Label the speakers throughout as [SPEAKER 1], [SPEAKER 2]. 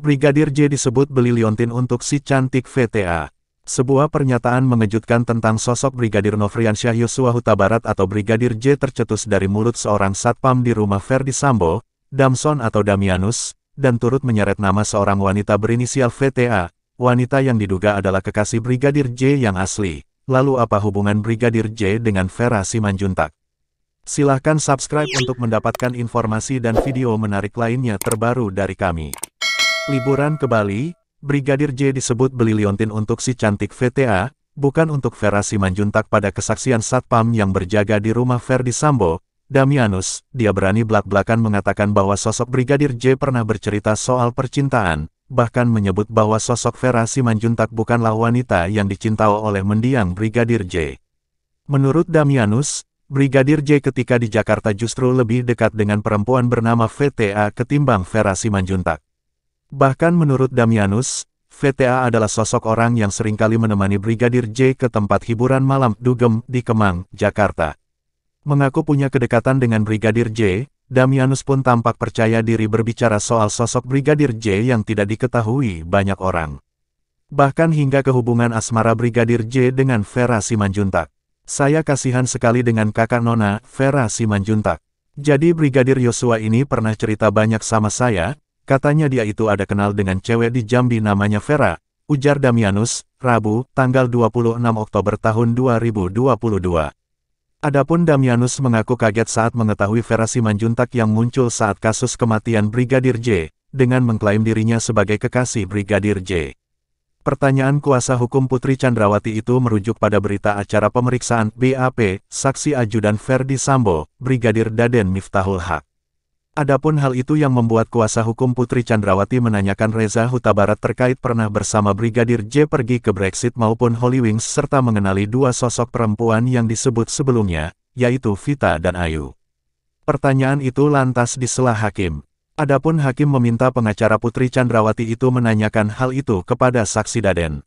[SPEAKER 1] Brigadir J disebut beli liontin untuk si cantik VTA. Sebuah pernyataan mengejutkan tentang sosok Brigadir Novriansyah Yosua Huta Barat atau Brigadir J tercetus dari mulut seorang satpam di rumah Ferdi Sambo, Damson atau Damianus, dan turut menyeret nama seorang wanita berinisial VTA, wanita yang diduga adalah kekasih Brigadir J yang asli. Lalu apa hubungan Brigadir J dengan Vera Simanjuntak? Silahkan subscribe untuk mendapatkan informasi dan video menarik lainnya terbaru dari kami. Liburan ke Bali, Brigadir J disebut beli liontin untuk si cantik VTA, bukan untuk Vera Simanjuntak pada kesaksian Satpam yang berjaga di rumah Verdi Sambo, Damianus, dia berani belak-belakan mengatakan bahwa sosok Brigadir J pernah bercerita soal percintaan, bahkan menyebut bahwa sosok Vera Simanjuntak bukanlah wanita yang dicintai oleh mendiang Brigadir J. Menurut Damianus, Brigadir J ketika di Jakarta justru lebih dekat dengan perempuan bernama VTA ketimbang Vera Simanjuntak. Bahkan menurut Damianus, VTA adalah sosok orang yang seringkali menemani Brigadir J ke tempat hiburan malam Dugem di Kemang, Jakarta. Mengaku punya kedekatan dengan Brigadir J, Damianus pun tampak percaya diri berbicara soal sosok Brigadir J yang tidak diketahui banyak orang. Bahkan hingga kehubungan asmara Brigadir J dengan Vera Simanjuntak. Saya kasihan sekali dengan kakak Nona, Vera Simanjuntak. Jadi Brigadir Yosua ini pernah cerita banyak sama saya, Katanya dia itu ada kenal dengan cewek di Jambi namanya Vera, ujar Damianus, Rabu, tanggal 26 Oktober tahun 2022. Adapun Damianus mengaku kaget saat mengetahui Vera Simanjuntak yang muncul saat kasus kematian Brigadir J, dengan mengklaim dirinya sebagai kekasih Brigadir J. Pertanyaan kuasa hukum Putri Chandrawati itu merujuk pada berita acara pemeriksaan BAP, saksi ajudan Ferdi Sambo, Brigadir Daden Miftahul Haq. Adapun hal itu yang membuat kuasa hukum Putri Chandrawati menanyakan Reza Huta Barat terkait pernah bersama Brigadir J pergi ke Brexit maupun Holy Wings serta mengenali dua sosok perempuan yang disebut sebelumnya, yaitu Vita dan Ayu. Pertanyaan itu lantas disela hakim. Adapun hakim meminta pengacara Putri Chandrawati itu menanyakan hal itu kepada saksi Daden.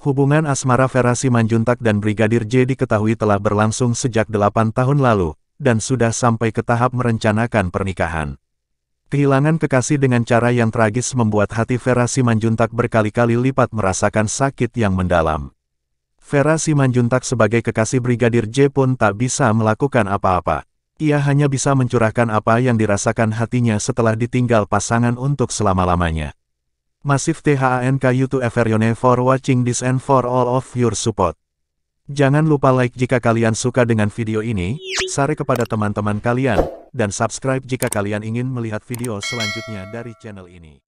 [SPEAKER 1] Hubungan asmara Vera Simanjuntak dan Brigadir J diketahui telah berlangsung sejak 8 tahun lalu, dan sudah sampai ke tahap merencanakan pernikahan. Kehilangan kekasih dengan cara yang tragis membuat hati Vera Simanjuntak berkali-kali lipat merasakan sakit yang mendalam. Vera Simanjuntak sebagai kekasih Brigadir J pun tak bisa melakukan apa-apa. Ia hanya bisa mencurahkan apa yang dirasakan hatinya setelah ditinggal pasangan untuk selama-lamanya. Masif THANK you to everyone for watching this and for all of your support. Jangan lupa like jika kalian suka dengan video ini, share kepada teman-teman kalian, dan subscribe jika kalian ingin melihat video selanjutnya dari channel ini.